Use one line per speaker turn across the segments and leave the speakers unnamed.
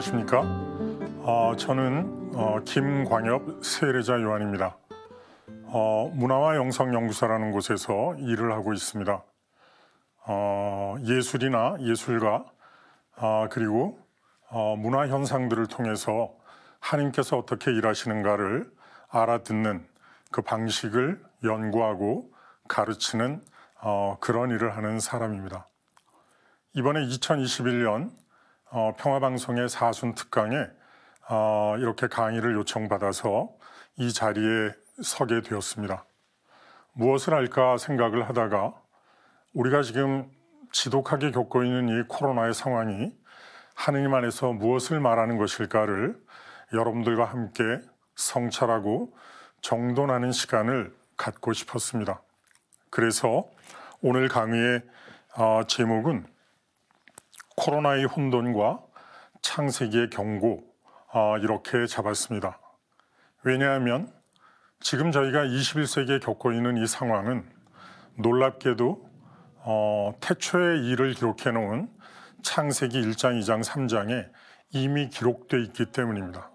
안녕하십니까. 어, 저는 어, 김광엽 세례자 요한입니다. 어, 문화와 영상연구사라는 곳에서 일을 하고 있습니다. 어, 예술이나 예술가 아, 그리고 어, 문화 현상들을 통해서 하나님께서 어떻게 일하시는가를 알아듣는 그 방식을 연구하고 가르치는 어, 그런 일을 하는 사람입니다. 이번에 2021년 어, 평화방송의 사순 특강에 어, 이렇게 강의를 요청받아서 이 자리에 서게 되었습니다. 무엇을 할까 생각을 하다가 우리가 지금 지독하게 겪고 있는 이 코로나의 상황이 하느님 안에서 무엇을 말하는 것일까를 여러분들과 함께 성찰하고 정돈하는 시간을 갖고 싶었습니다. 그래서 오늘 강의의 어, 제목은 코로나의 혼돈과 창세기의 경고 아, 이렇게 잡았습니다. 왜냐하면 지금 저희가 21세기에 겪고 있는 이 상황은 놀랍게도 어, 태초의 일을 기록해 놓은 창세기 1장, 2장, 3장에 이미 기록돼 있기 때문입니다.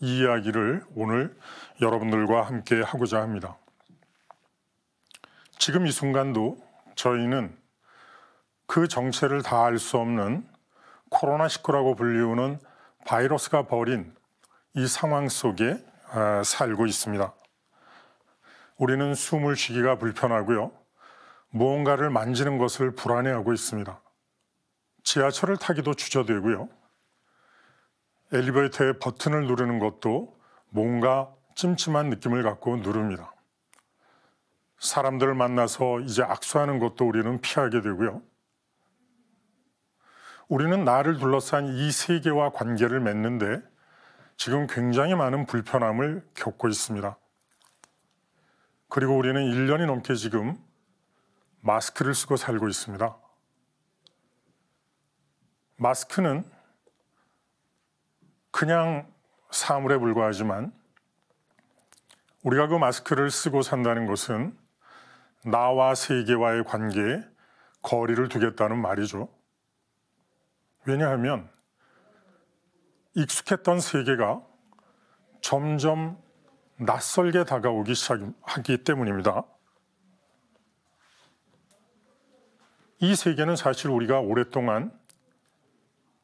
이 이야기를 오늘 여러분들과 함께 하고자 합니다. 지금 이 순간도 저희는 그 정체를 다 알 수 없는 코로나19라고 불리우는 바이러스가 벌인 이 상황 속에 아, 살고 있습니다. 우리는 숨을 쉬기가 불편하고요. 무언가를 만지는 것을 불안해하고 있습니다. 지하철을 타기도 주저되고요. 엘리베이터의 버튼을 누르는 것도 뭔가 찜찜한 느낌을 갖고 누릅니다. 사람들을 만나서 이제 악수하는 것도 우리는 피하게 되고요. 우리는 나를 둘러싼 이 세계와 관계를 맺는데 지금 굉장히 많은 불편함을 겪고 있습니다. 그리고 우리는 1년이 넘게 지금 마스크를 쓰고 살고 있습니다. 마스크는 그냥 사물에 불과하지만 우리가 그 마스크를 쓰고 산다는 것은 나와 세계와의 관계에 거리를 두겠다는 말이죠. 왜냐하면 익숙했던 세계가 점점 낯설게 다가오기 시작하기 때문입니다. 이 세계는 사실 우리가 오랫동안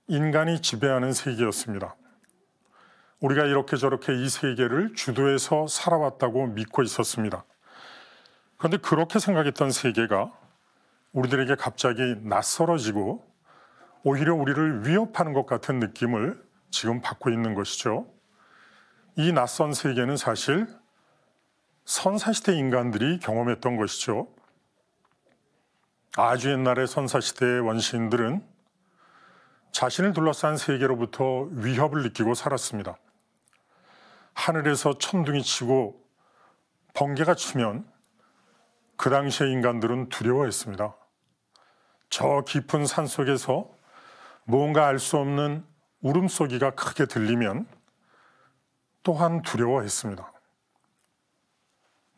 인간이 지배하는 세계였습니다. 우리가 이렇게 저렇게 이 세계를 주도해서 살아왔다고 믿고 있었습니다. 그런데 그렇게 생각했던 세계가 우리들에게 갑자기 낯설어지고 오히려 우리를 위협하는 것 같은 느낌을 지금 받고 있는 것이죠. 이 낯선 세계는 사실 선사시대 인간들이 경험했던 것이죠. 아주 옛날의 선사시대의 원시인들은 자신을 둘러싼 세계로부터 위협을 느끼고 살았습니다. 하늘에서 천둥이 치고 번개가 치면 그 당시의 인간들은 두려워했습니다. 저 깊은 산 속에서 뭔가 알 수 없는 울음소리가 크게 들리면 또한 두려워했습니다.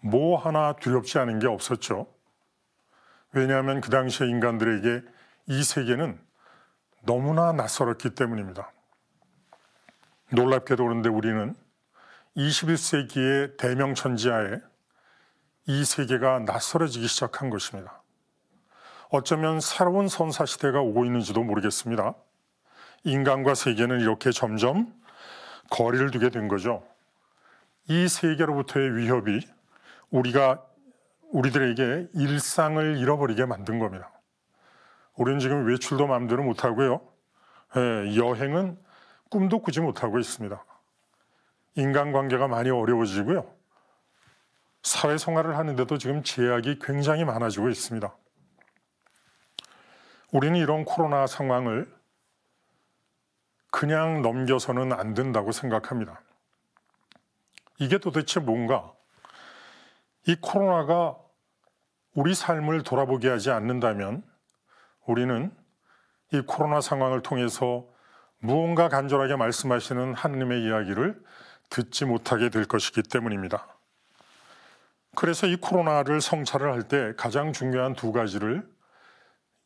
뭐 하나 두렵지 않은 게 없었죠. 왜냐하면 그 당시의 인간들에게 이 세계는 너무나 낯설었기 때문입니다. 놀랍게도 그런데 우리는 21세기의 대명천지하에 이 세계가 낯설어지기 시작한 것입니다. 어쩌면 새로운 선사 시대가 오고 있는지도 모르겠습니다. 인간과 세계는 이렇게 점점 거리를 두게 된 거죠. 이 세계로부터의 위협이 우리가 우리들에게 일상을 잃어버리게 만든 겁니다. 우리는 지금 외출도 마음대로 못하고요. 예, 여행은 꿈도 꾸지 못하고 있습니다. 인간관계가 많이 어려워지고요. 사회생활을 하는데도 지금 제약이 굉장히 많아지고 있습니다. 우리는 이런 코로나 상황을 그냥 넘겨서는 안 된다고 생각합니다. 이게 도대체 뭔가? 이 코로나가 우리 삶을 돌아보게 하지 않는다면 우리는 이 코로나 상황을 통해서 무언가 간절하게 말씀하시는 하느님의 이야기를 듣지 못하게 될 것이기 때문입니다. 그래서 이 코로나를 성찰을 할 때 가장 중요한 두 가지를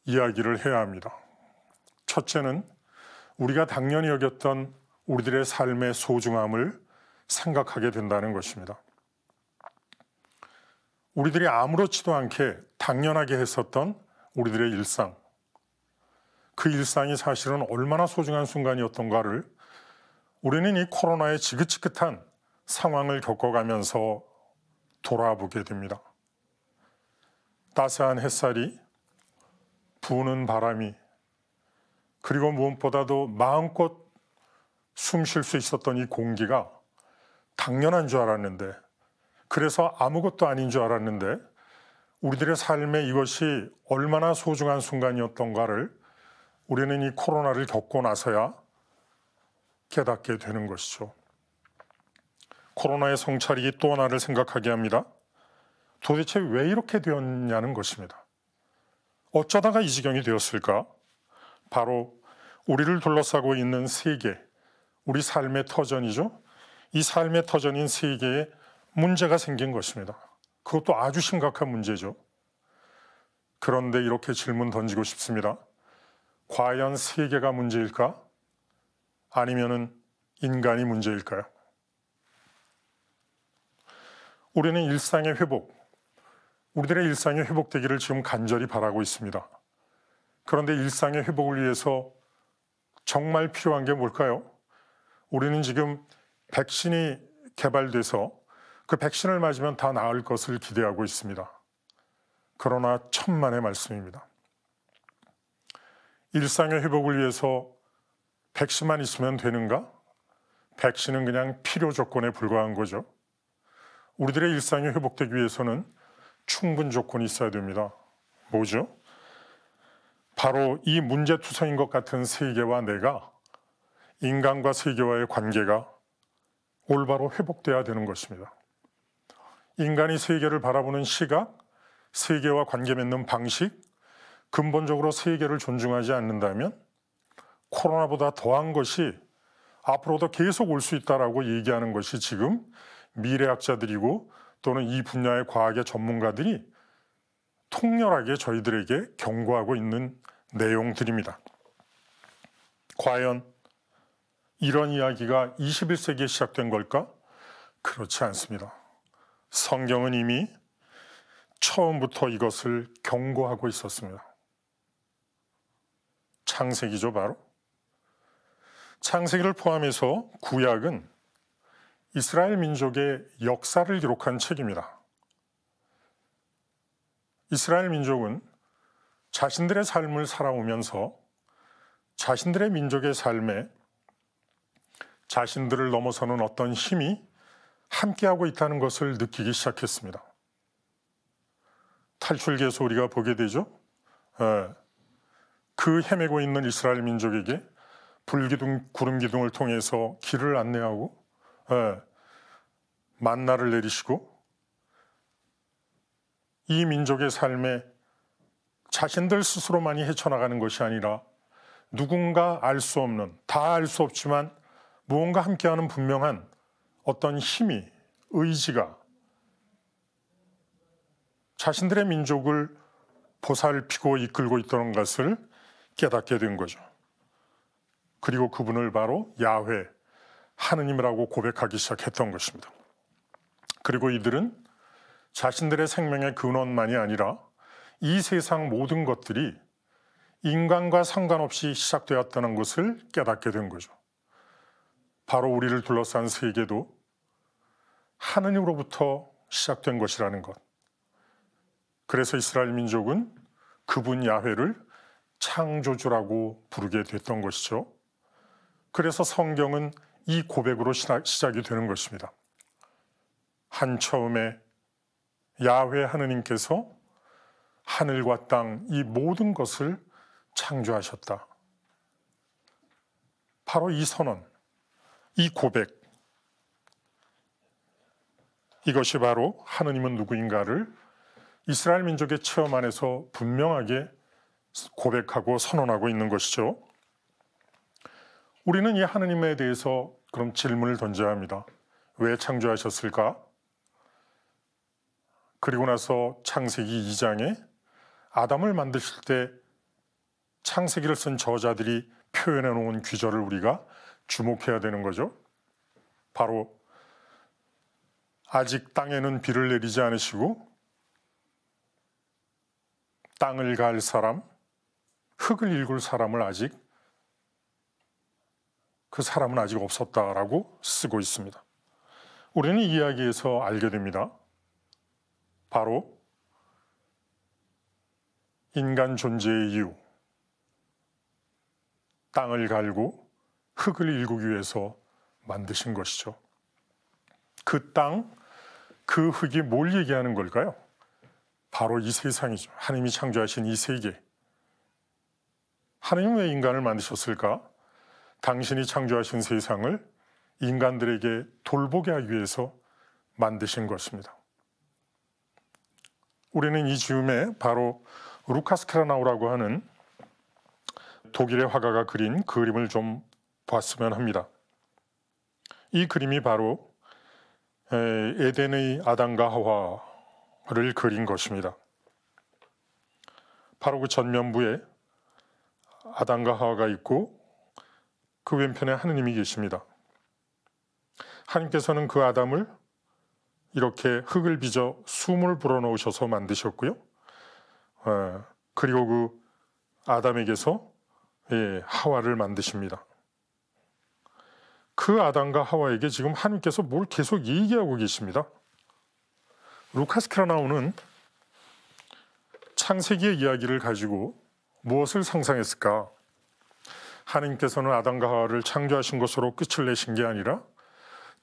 이야기를 해야 합니다. 첫째는 우리가 당연히 여겼던 우리들의 삶의 소중함을 생각하게 된다는 것입니다. 우리들이 아무렇지도 않게 당연하게 했었던 우리들의 일상. 그 일상이 사실은 얼마나 소중한 순간이었던가를 우리는 이 코로나의 지긋지긋한 상황을 겪어가면서 돌아보게 됩니다. 따스한 햇살이 부는 바람이 그리고 무엇보다도 마음껏 숨 쉴 수 있었던 이 공기가 당연한 줄 알았는데 그래서 아무것도 아닌 줄 알았는데 우리들의 삶에 이것이 얼마나 소중한 순간이었던가를 우리는 이 코로나를 겪고 나서야 깨닫게 되는 것이죠. 코로나의 성찰이 또 하나를 생각하게 합니다. 도대체 왜 이렇게 되었냐는 것입니다. 어쩌다가 이 지경이 되었을까? 바로 우리를 둘러싸고 있는 세계, 우리 삶의 터전이죠. 이 삶의 터전인 세계에 문제가 생긴 것입니다. 그것도 아주 심각한 문제죠. 그런데 이렇게 질문 던지고 싶습니다. 과연 세계가 문제일까? 아니면은 인간이 문제일까요? 우리는 일상의 회복, 우리들의 일상이 회복되기를 지금 간절히 바라고 있습니다. 그런데 일상의 회복을 위해서 정말 필요한 게 뭘까요? 우리는 지금 백신이 개발돼서 그 백신을 맞으면 다 나을 것을 기대하고 있습니다. 그러나 천만의 말씀입니다. 일상의 회복을 위해서 백신만 있으면 되는가? 백신은 그냥 필요 조건에 불과한 거죠. 우리들의 일상이 회복되기 위해서는 충분 조건이 있어야 됩니다. 뭐죠? 바로 이 문제투성인 것 같은 세계와 내가 인간과 세계와의 관계가 올바로 회복돼야 되는 것입니다. 인간이 세계를 바라보는 시각, 세계와 관계 맺는 방식, 근본적으로 세계를 존중하지 않는다면 코로나보다 더한 것이 앞으로도 계속 올 수 있다라고 얘기하는 것이 지금 미래학자들이고 또는 이 분야의 과학의 전문가들이 통렬하게 저희들에게 경고하고 있는 내용들입니다. 과연 이런 이야기가 21세기에 시작된 걸까? 그렇지 않습니다. 성경은 이미 처음부터 이것을 경고하고 있었습니다. 창세기죠, 바로. 창세기를 포함해서 구약은 이스라엘 민족의 역사를 기록한 책입니다. 이스라엘 민족은 자신들의 삶을 살아오면서 자신들의 민족의 삶에 자신들을 넘어서는 어떤 힘이 함께하고 있다는 것을 느끼기 시작했습니다. 탈출기에서 우리가 보게 되죠. 예. 그 헤매고 있는 이스라엘 민족에게 불기둥 구름 기둥을 통해서 길을 안내하고 예. 만나를 내리시고 이 민족의 삶에 자신들 스스로만이 헤쳐나가는 것이 아니라 누군가 알 수 없는, 다 알 수 없지만 무언가 함께하는 분명한 어떤 힘이, 의지가 자신들의 민족을 보살피고 이끌고 있던 것을 깨닫게 된 거죠. 그리고 그분을 바로 야훼, 하느님이라고 고백하기 시작했던 것입니다. 그리고 이들은 자신들의 생명의 근원만이 아니라 이 세상 모든 것들이 인간과 상관없이 시작되었다는 것을 깨닫게 된 거죠. 바로 우리를 둘러싼 세계도 하느님으로부터 시작된 것이라는 것. 그래서 이스라엘 민족은 그분 야훼를 창조주라고 부르게 됐던 것이죠. 그래서 성경은 이 고백으로 시작이 되는 것입니다. 한 처음에 야훼 하느님께서 하늘과 땅 이 모든 것을 창조하셨다. 바로 이 선언, 이 고백. 이것이 바로 하느님은 누구인가를 이스라엘 민족의 체험 안에서 분명하게 고백하고 선언하고 있는 것이죠. 우리는 이 하느님에 대해서 그럼 질문을 던져야 합니다. 왜 창조하셨을까? 그리고 나서 창세기 2장에 아담을 만드실 때 창세기를 쓴 저자들이 표현해 놓은 귀절을 우리가 주목해야 되는 거죠. 바로 아직 땅에는 비를 내리지 않으시고 땅을 갈 사람, 흙을 일굴 사람을 아직 그 사람은 아직 없었다라고 쓰고 있습니다. 우리는 이야기에서 알게 됩니다. 바로 인간 존재의 이유, 땅을 갈고 흙을 일구기 위해서 만드신 것이죠. 그 땅, 그 흙이 뭘 얘기하는 걸까요? 바로 이 세상이죠. 하나님이 창조하신 이 세계. 하나님 왜 인간을 만드셨을까? 당신이 창조하신 세상을 인간들에게 돌보게 하기 위해서 만드신 것입니다. 우리는 이 즈음에 바로 루카스 케라나우라고 하는 독일의 화가가 그린 그 그림을 좀 봤으면 합니다. 이 그림이 바로 에덴의 아담과 하와를 그린 것입니다. 바로 그 전면부에 아담과 하와가 있고 그 왼편에 하느님이 계십니다. 하나님께서는 그 아담을 이렇게 흙을 빚어 숨을 불어넣으셔서 만드셨고요. 어, 그리고 그 아담에게서 예, 하와를 만드십니다. 그 아담과 하와에게 지금 하나님께서 뭘 계속 얘기하고 계십니다. 루카스키라 나오는 창세기의 이야기를 가지고 무엇을 상상했을까? 하나님께서는 아담과 하와를 창조하신 것으로 끝을 내신 게 아니라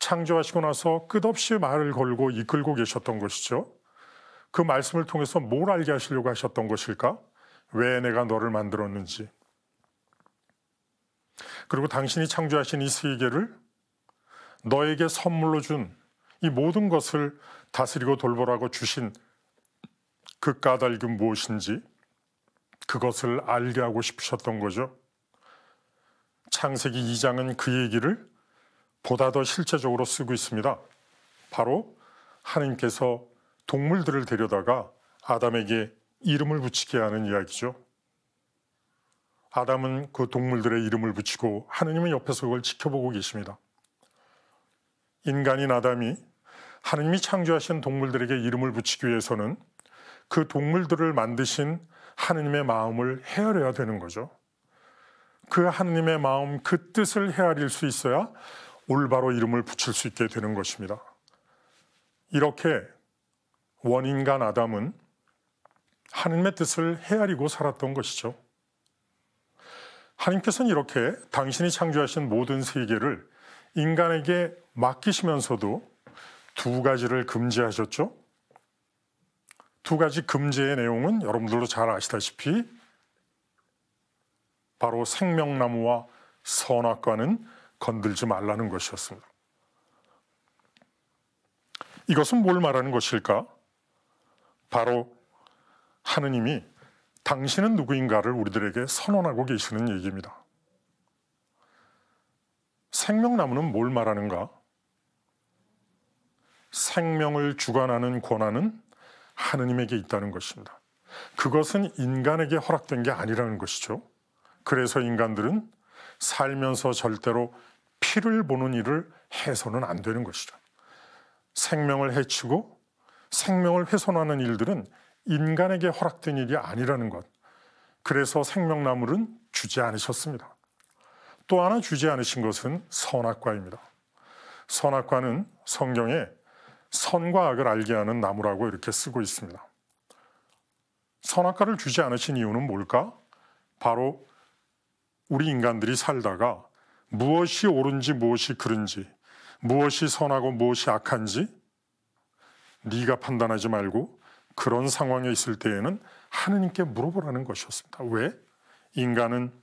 창조하시고 나서 끝없이 말을 걸고 이끌고 계셨던 것이죠. 그 말씀을 통해서 뭘 알게 하시려고 하셨던 것일까? 왜 내가 너를 만들었는지. 그리고 당신이 창조하신 이 세계를 너에게 선물로 준 이 모든 것을 다스리고 돌보라고 주신 그 까닭은 무엇인지 그것을 알게 하고 싶으셨던 거죠. 창세기 2장은 그 얘기를 보다 더 실제적으로 쓰고 있습니다. 바로 하나님께서 동물들을 데려다가 아담에게 이름을 붙이게 하는 이야기죠. 아담은 그 동물들의 이름을 붙이고 하느님은 옆에서 그걸 지켜보고 계십니다. 인간인 아담이 하느님이 창조하신 동물들에게 이름을 붙이기 위해서는 그 동물들을 만드신 하느님의 마음을 헤아려야 되는 거죠. 그 하느님의 마음, 그 뜻을 헤아릴 수 있어야 올바로 이름을 붙일 수 있게 되는 것입니다. 이렇게 원인간 아담은 하나님의 뜻을 헤아리고 살았던 것이죠. 하나님께서는 이렇게 당신이 창조하신 모든 세계를 인간에게 맡기시면서도 두 가지를 금지하셨죠. 두 가지 금지의 내용은 여러분들도 잘 아시다시피 바로 생명나무와 선악과는 건들지 말라는 것이었습니다. 이것은 뭘 말하는 것일까? 바로 하느님이 당신은 누구인가를 우리들에게 선언하고 계시는 얘기입니다. 생명나무는 뭘 말하는가? 생명을 주관하는 권한은 하느님에게 있다는 것입니다. 그것은 인간에게 허락된 게 아니라는 것이죠. 그래서 인간들은 살면서 절대로 피를 보는 일을 해서는 안 되는 것이죠. 생명을 해치고 생명을 훼손하는 일들은 인간에게 허락된 일이 아니라는 것. 그래서 생명나물은 주지 않으셨습니다. 또 하나 주지 않으신 것은 선악과입니다. 선악과는 성경에 선과 악을 알게 하는 나무라고 이렇게 쓰고 있습니다. 선악과를 주지 않으신 이유는 뭘까? 바로 우리 인간들이 살다가 무엇이 옳은지 무엇이 그른지 무엇이 선하고 무엇이 악한지 네가 판단하지 말고 그런 상황에 있을 때에는 하느님께 물어보라는 것이었습니다. 왜? 인간은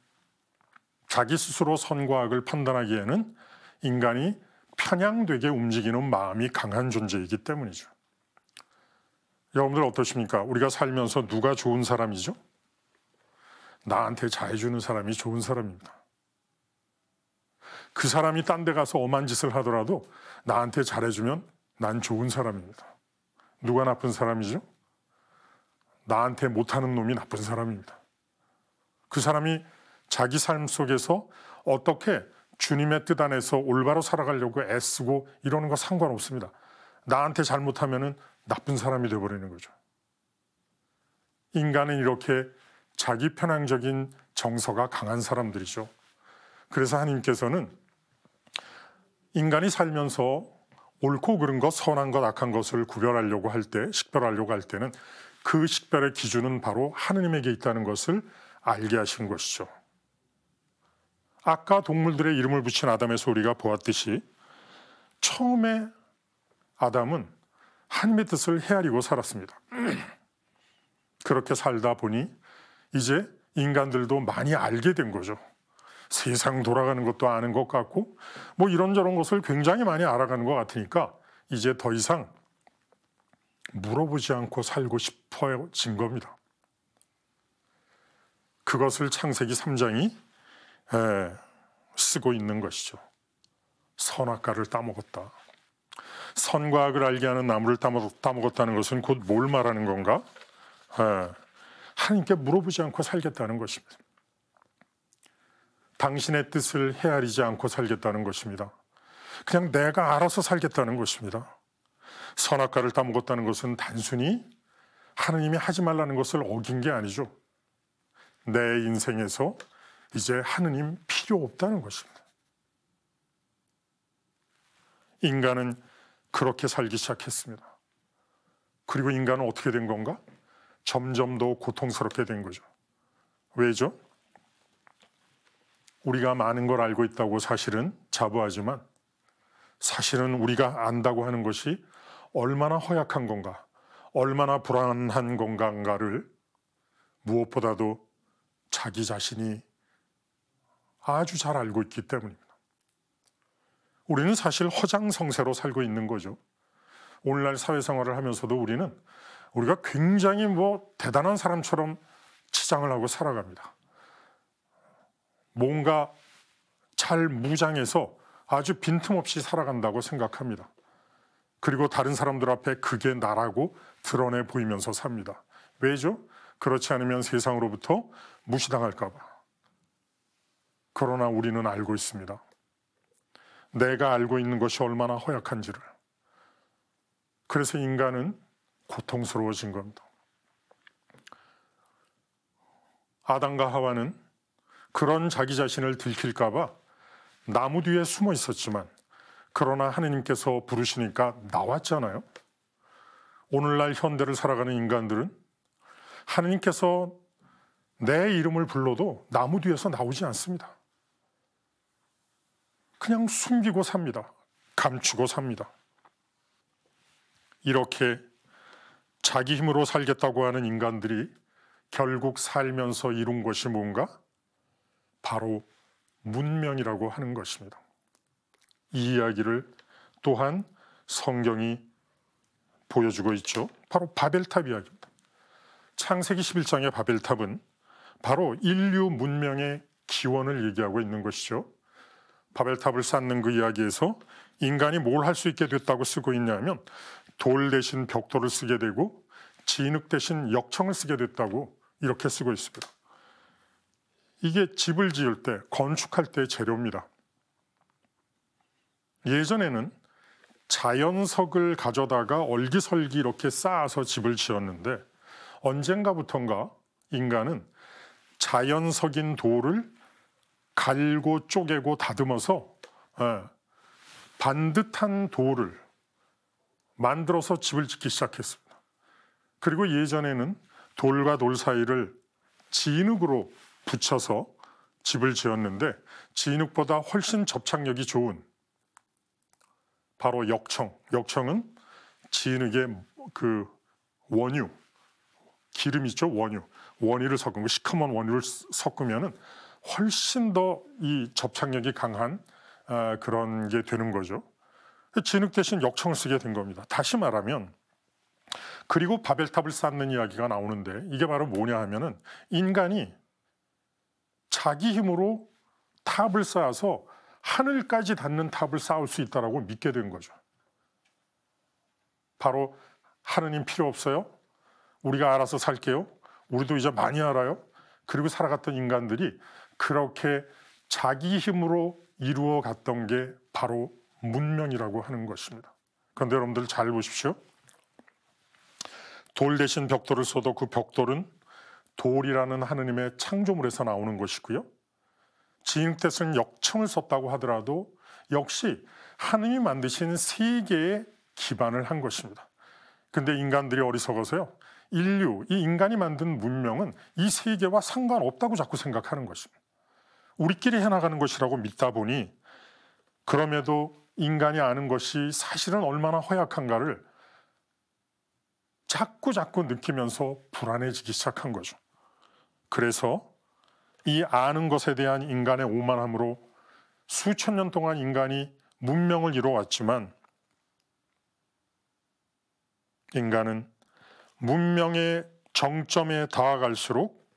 자기 스스로 선과 악을 판단하기에는 인간이 편향되게 움직이는 마음이 강한 존재이기 때문이죠. 여러분들 어떠십니까? 우리가 살면서 누가 좋은 사람이죠? 나한테 잘해주는 사람이 좋은 사람입니다. 그 사람이 딴 데 가서 엄한 짓을 하더라도 나한테 잘해주면 난 좋은 사람입니다. 누가 나쁜 사람이죠? 나한테 못하는 놈이 나쁜 사람입니다. 그 사람이 자기 삶 속에서 어떻게 주님의 뜻 안에서 올바로 살아가려고 애쓰고 이러는 거 상관없습니다. 나한테 잘못하면 나쁜 사람이 되어버리는 거죠. 인간은 이렇게 자기 편향적인 정서가 강한 사람들이죠. 그래서 하나님께서는 인간이 살면서 옳고 그른 것, 선한 것, 악한 것을 구별하려고 할 때, 식별하려고 할 때는 그 식별의 기준은 바로 하느님에게 있다는 것을 알게 하신 것이죠. 아까 동물들의 이름을 붙인 아담의소리가 보았듯이 처음에 아담은 하나님의 뜻을 헤아리고 살았습니다. 그렇게 살다 보니 이제 인간들도 많이 알게 된 거죠. 세상 돌아가는 것도 아는 것 같고 뭐 이런저런 것을 굉장히 많이 알아가는 것 같으니까 이제 더 이상 물어보지 않고 살고 싶어진 겁니다. 그것을 창세기 3장이 에, 쓰고 있는 것이죠. 선악과를 따먹었다. 선과 악을 알게 하는 나무를 따먹, 었다는 것은 곧 뭘 말하는 건가? 에, 하나님께 물어보지 않고 살겠다는 것입니다. 당신의 뜻을 헤아리지 않고 살겠다는 것입니다. 그냥 내가 알아서 살겠다는 것입니다. 선악과를 따먹었다는 것은 단순히 하느님이 하지 말라는 것을 어긴 게 아니죠. 내 인생에서 이제 하느님 필요 없다는 것입니다. 인간은 그렇게 살기 시작했습니다. 그리고 인간은 어떻게 된 건가? 점점 더 고통스럽게 된 거죠. 왜죠? 우리가 많은 걸 알고 있다고 사실은 자부하지만 사실은 우리가 안다고 하는 것이 얼마나 허약한 건가, 얼마나 불안한 건가를 무엇보다도 자기 자신이 아주 잘 알고 있기 때문입니다. 우리는 사실 허장성세로 살고 있는 거죠. 오늘날 사회생활을 하면서도 우리는 우리가 굉장히 뭐 대단한 사람처럼 치장을 하고 살아갑니다. 뭔가 잘 무장해서 아주 빈틈없이 살아간다고 생각합니다. 그리고 다른 사람들 앞에 그게 나라고 드러내 보이면서 삽니다. 왜죠? 그렇지 않으면 세상으로부터 무시당할까봐. 그러나 우리는 알고 있습니다. 내가 알고 있는 것이 얼마나 허약한지를. 그래서 인간은 고통스러워진 겁니다. 아담과 하와는 그런 자기 자신을 들킬까봐 나무 뒤에 숨어 있었지만 그러나 하느님께서 부르시니까 나왔잖아요. 오늘날 현대를 살아가는 인간들은 하느님께서 내 이름을 불러도 나무 뒤에서 나오지 않습니다. 그냥 숨기고 삽니다. 감추고 삽니다. 이렇게 자기 힘으로 살겠다고 하는 인간들이 결국 살면서 이룬 것이 뭔가? 바로 문명이라고 하는 것입니다. 이 이야기를 또한 성경이 보여주고 있죠. 바로 바벨탑 이야기입니다. 창세기 11장의 바벨탑은 바로 인류 문명의 기원을 얘기하고 있는 것이죠. 바벨탑을 쌓는 그 이야기에서 인간이 뭘 할 수 있게 됐다고 쓰고 있냐면 돌 대신 벽돌을 쓰게 되고 진흙 대신 역청을 쓰게 됐다고 이렇게 쓰고 있습니다. 이게 집을 지을 때, 건축할 때 재료입니다. 예전에는 자연석을 가져다가 얼기설기 이렇게 쌓아서 집을 지었는데 언젠가부턴가 인간은 자연석인 돌을 갈고 쪼개고 다듬어서 예, 반듯한 돌을 만들어서 집을 짓기 시작했습니다. 그리고 예전에는 돌과 돌 사이를 진흙으로 붙여서 집을 지었는데 진흙보다 훨씬 접착력이 좋은 바로 역청. 역청은 진흙의 그 원유, 기름 있죠? 원유. 원유를 섞은 거, 시커먼 원유를 섞으면은 훨씬 더 이 접착력이 강한 아, 그런 게 되는 거죠. 진흙 대신 역청을 쓰게 된 겁니다. 다시 말하면 그리고 바벨탑을 쌓는 이야기가 나오는데 이게 바로 뭐냐 하면은 인간이 자기 힘으로 탑을 쌓아서 하늘까지 닿는 탑을 쌓을 수 있다라고 믿게 된 거죠. 바로 하느님 필요 없어요. 우리가 알아서 살게요. 우리도 이제 많이 알아요. 그리고 살아갔던 인간들이 그렇게 자기 힘으로 이루어 갔던 게 바로 문명이라고 하는 것입니다. 그런데 여러분들 잘 보십시오. 돌 대신 벽돌을 써도그 벽돌은 돌이라는 하느님의 창조물에서 나오는 것이고요. 지읒뜻은 역청을 썼다고 하더라도 역시 하느님이 만드신 세계에 기반을 한 것입니다. 근데 인간들이 어리석어서요. 인류, 이 인간이 만든 문명은 이 세계와 상관없다고 자꾸 생각하는 것입니다. 우리끼리 해나가는 것이라고 믿다 보니 그럼에도 인간이 아는 것이 사실은 얼마나 허약한가를 자꾸 자꾸 느끼면서 불안해지기 시작한 거죠. 그래서 이 아는 것에 대한 인간의 오만함으로 수천 년 동안 인간이 문명을 이루어왔지만 인간은 문명의 정점에 다가갈수록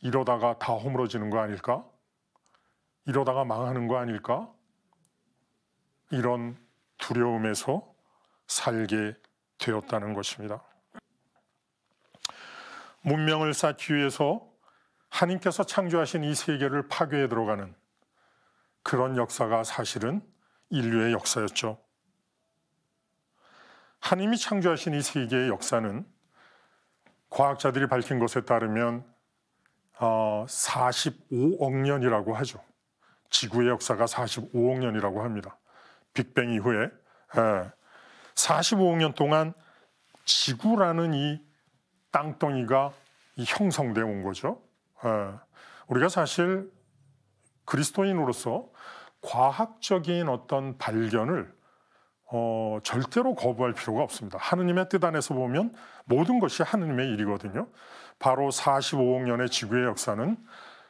이러다가 다 허물어지는 거 아닐까? 이러다가 망하는 거 아닐까? 이런 두려움에서 살게 되었다는 것입니다. 문명을 쌓기 위해서 하나님께서 창조하신 이 세계를 파괴해 들어가는 그런 역사가 사실은 인류의 역사였죠. 하나님이 창조하신 이 세계의 역사는 과학자들이 밝힌 것에 따르면 45억 어, 년이라고 하죠. 지구의 역사가 45억 년이라고 합니다. 빅뱅 이후에 45억 예. 년 동안 지구라는 이 땅덩이가 형성되어 온 거죠. 예. 우리가 사실 그리스도인으로서 과학적인 어떤 발견을 어, 절대로 거부할 필요가 없습니다. 하느님의 뜻 안에서 보면 모든 것이 하느님의 일이거든요. 바로 45억 년의 지구의 역사는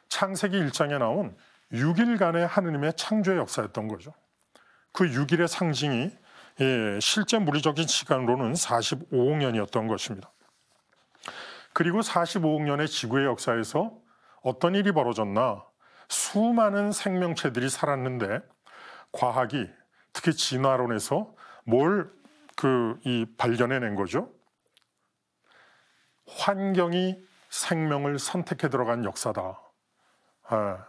창세기 1장에 나온 6일간의 하느님의 창조의 역사였던 거죠. 그 6일의 상징이 예, 실제 물리적인 시간으로는 45억 년이었던 것입니다. 그리고 45억 년의 지구의 역사에서 어떤 일이 벌어졌나 수많은 생명체들이 살았는데 과학이 특히 진화론에서 뭘 그 이 발견해낸 거죠? 환경이 생명을 선택해 들어간 역사다. 아,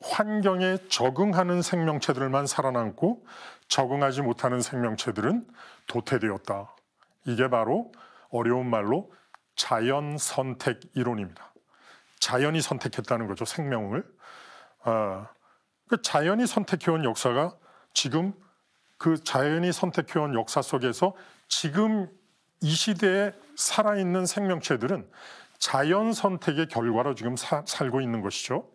환경에 적응하는 생명체들만 살아남고 적응하지 못하는 생명체들은 도태되었다. 이게 바로 어려운 말로 자연 선택 이론입니다. 자연이 선택했다는 거죠, 생명을. 어, 그 자연이 선택해온 역사가 지금 그 자연이 선택해온 역사 속에서 지금 이 시대에 살아있는 생명체들은 자연 선택의 결과로 지금 사, 살고 있는 것이죠.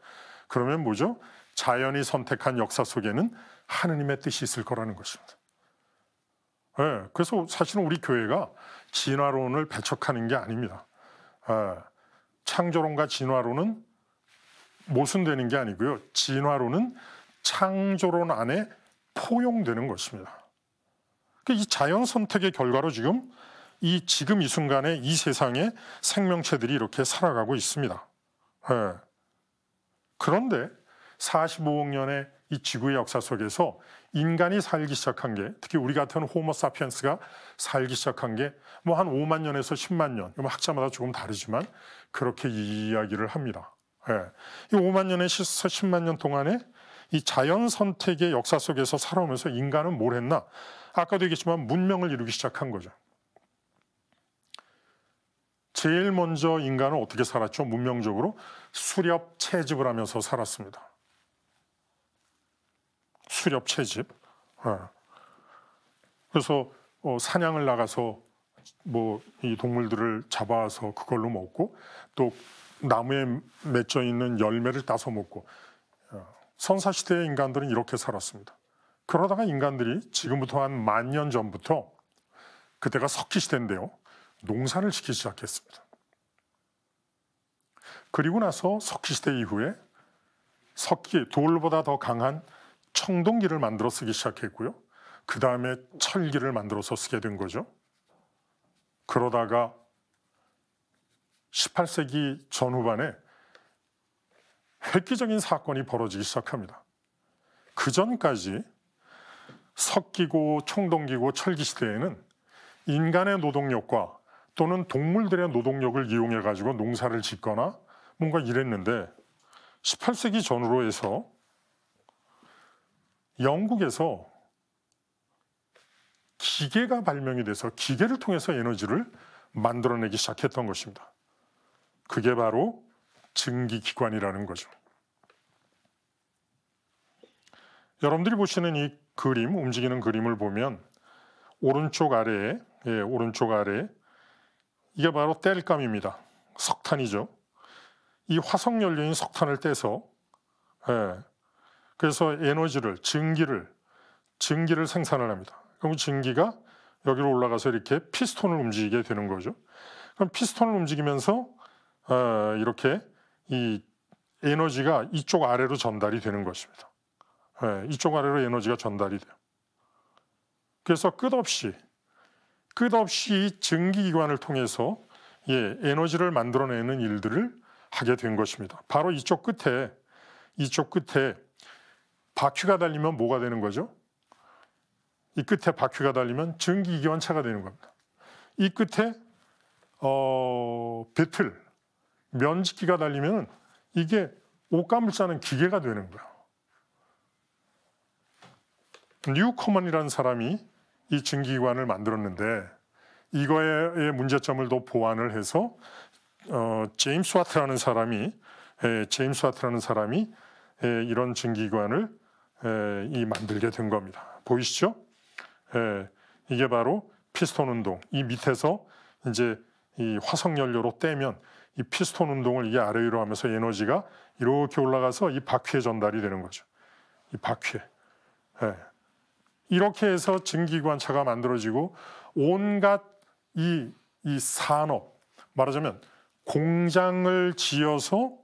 그러면 뭐죠? 자연이 선택한 역사 속에는 하느님의 뜻이 있을 거라는 것입니다. 예, 네, 그래서 사실은 우리 교회가 진화론을 배척하는 게 아닙니다. 아, 창조론과 진화론은 모순되는 게 아니고요. 진화론은 창조론 안에 포용되는 것입니다. 그러니까 이 자연 선택의 결과로 지금 이 지금 이 순간에 이 세상에 생명체들이 이렇게 살아가고 있습니다. 예. 그런데 45억 년의 이 지구의 역사 속에서 인간이 살기 시작한 게 특히 우리 같은 호모사피엔스가 살기 시작한 게 뭐 한 5만 년에서 10만 년, 뭐 학자마다 조금 다르지만 그렇게 이야기를 합니다. 예. 이 5만 년에서 10만 년 동안에 이 자연 선택의 역사 속에서 살아오면서 인간은 뭘 했나? 아까도 얘기했지만 문명을 이루기 시작한 거죠. 제일 먼저 인간은 어떻게 살았죠? 문명적으로 수렵 채집을 하면서 살았습니다. 수렵 채집. 예. 그래서 어, 사냥을 나가서 뭐 이 동물들을 잡아서 그걸로 먹고 또 나무에 맺혀 있는 열매를 따서 먹고 예. 선사 시대의 인간들은 이렇게 살았습니다. 그러다가 인간들이 지금부터 한 만 년 전부터 그때가 석기 시대인데요. 농사를 짓기 시작했습니다. 그리고 나서 석기 시대 이후에 석기 돌보다 더 강한 청동기를 만들어 쓰기 시작했고요. 그 다음에 철기를 만들어서 쓰게 된 거죠. 그러다가 18세기 전후반에 획기적인 사건이 벌어지기 시작합니다. 그 전까지 석기고 청동기고 철기 시대에는 인간의 노동력과 또는 동물들의 노동력을 이용해 가지고 농사를 짓거나 뭔가 일했는데 18세기 전후로 해서 영국에서 기계가 발명이 돼서 기계를 통해서 에너지를 만들어내기 시작했던 것입니다. 그게 바로 증기기관이라는 거죠. 여러분들이 보시는 이 그림, 움직이는 그림을 보면 오른쪽 아래에, 예, 오른쪽 아래에 이게 바로 뗄감입니다. 석탄이죠. 이 화석 연료인 석탄을 떼서 예, 그래서 에너지를, 증기를, 증기를 생산을 합니다. 그럼 증기가 여기로 올라가서 이렇게 피스톤을 움직이게 되는 거죠. 그럼 피스톤을 움직이면서 어, 이렇게 이 에너지가 이쪽 아래로 전달이 되는 것입니다. 예, 이쪽 아래로 에너지가 전달이 돼요. 그래서 끝없이 끝없이 증기기관을 통해서 예, 에너지를 만들어내는 일들을 하게 된 것입니다. 바로 이쪽 끝에 이쪽 끝에 바퀴가 달리면 뭐가 되는 거죠? 이 끝에 바퀴가 달리면 전기기관차가 되는 겁니다. 이 끝에 어, 배틀, 면직기가 달리면 이게 옷감을 짜는 기계가 되는 거예요. 뉴커먼이라는 사람이 이 증기기관을 만들었는데 이거의 문제점을 더 보완을 해서 어, 제임스 와트라는 사람이 에, 예, 제임스 와트라는 사람이 에, 예, 이런 증기기관을 이 만들게 된 겁니다. 보이시죠? 에, 이게 바로 피스톤 운동. 이 밑에서 이제 이 화석 연료로 떼면 이 피스톤 운동을 이게 아래 위로 하면서 에너지가 이렇게 올라가서 이 바퀴에 전달이 되는 거죠. 이 바퀴에. 예. 이렇게 해서 증기관차가 만들어지고 온갖 이, 이 산업, 말하자면 공장을 지어서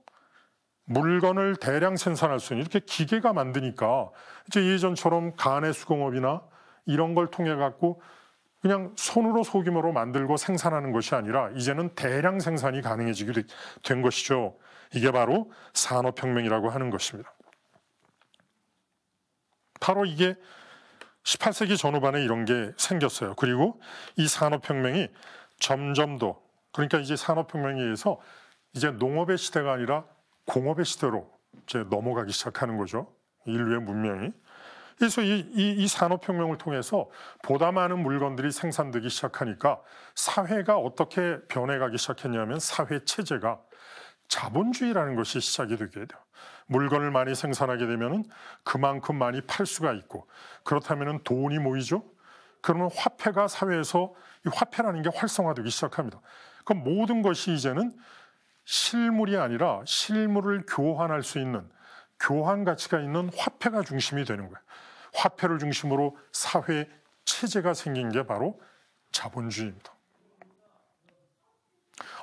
물건을 대량 생산할 수 있는 이렇게 기계가 만드니까 이제 예전처럼 간의 수공업이나 이런 걸 통해 갖고 그냥 손으로 소규모로 만들고 생산하는 것이 아니라 이제는 대량 생산이 가능해지게 된 것이죠. 이게 바로 산업혁명이라고 하는 것입니다. 바로 이게 18세기 전후반에 이런 게 생겼어요. 그리고 이 산업혁명이 점점 더 그러니까 이제 산업혁명에 의해서 이제 농업의 시대가 아니라 공업의 시대로 이제 넘어가기 시작하는 거죠. 인류의 문명이. 그래서 이, 이, 이 산업혁명을 통해서 보다 많은 물건들이 생산되기 시작하니까 사회가 어떻게 변해가기 시작했냐면 사회 체제가 자본주의라는 것이 시작이 되게 돼요. 물건을 많이 생산하게 되면 그만큼 많이 팔 수가 있고 그렇다면 돈이 모이죠. 그러면 화폐가 사회에서 이 화폐라는 게 활성화되기 시작합니다. 그럼 모든 것이 이제는 실물이 아니라 실물을 교환할 수 있는 교환 가치가 있는 화폐가 중심이 되는 거예요. 화폐를 중심으로 사회 체제가 생긴 게 바로 자본주의입니다.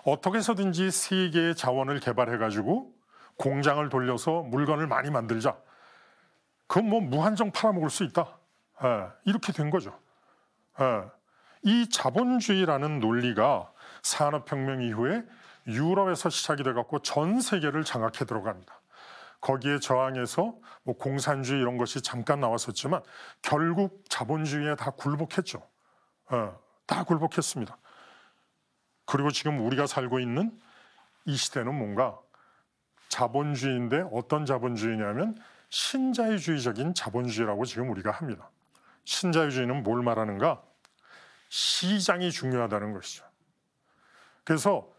어떻게 해서든지 세계의 자원을 개발해가지고 공장을 돌려서 물건을 많이 만들자. 그건 뭐 무한정 팔아먹을 수 있다. 예, 이렇게 된 거죠. 예, 이 자본주의라는 논리가 산업혁명 이후에 유럽에서 시작이 돼갖고 전 세계를 장악해 들어갑니다. 거기에 저항해서 뭐 공산주의 이런 것이 잠깐 나왔었지만 결국 자본주의에 다 굴복했죠. 어, 다 굴복했습니다. 그리고 지금 우리가 살고 있는 이 시대는 뭔가 자본주의인데 어떤 자본주의냐면 신자유주의적인 자본주의라고 지금 우리가 합니다. 신자유주의는 뭘 말하는가? 시장이 중요하다는 것이죠. 그래서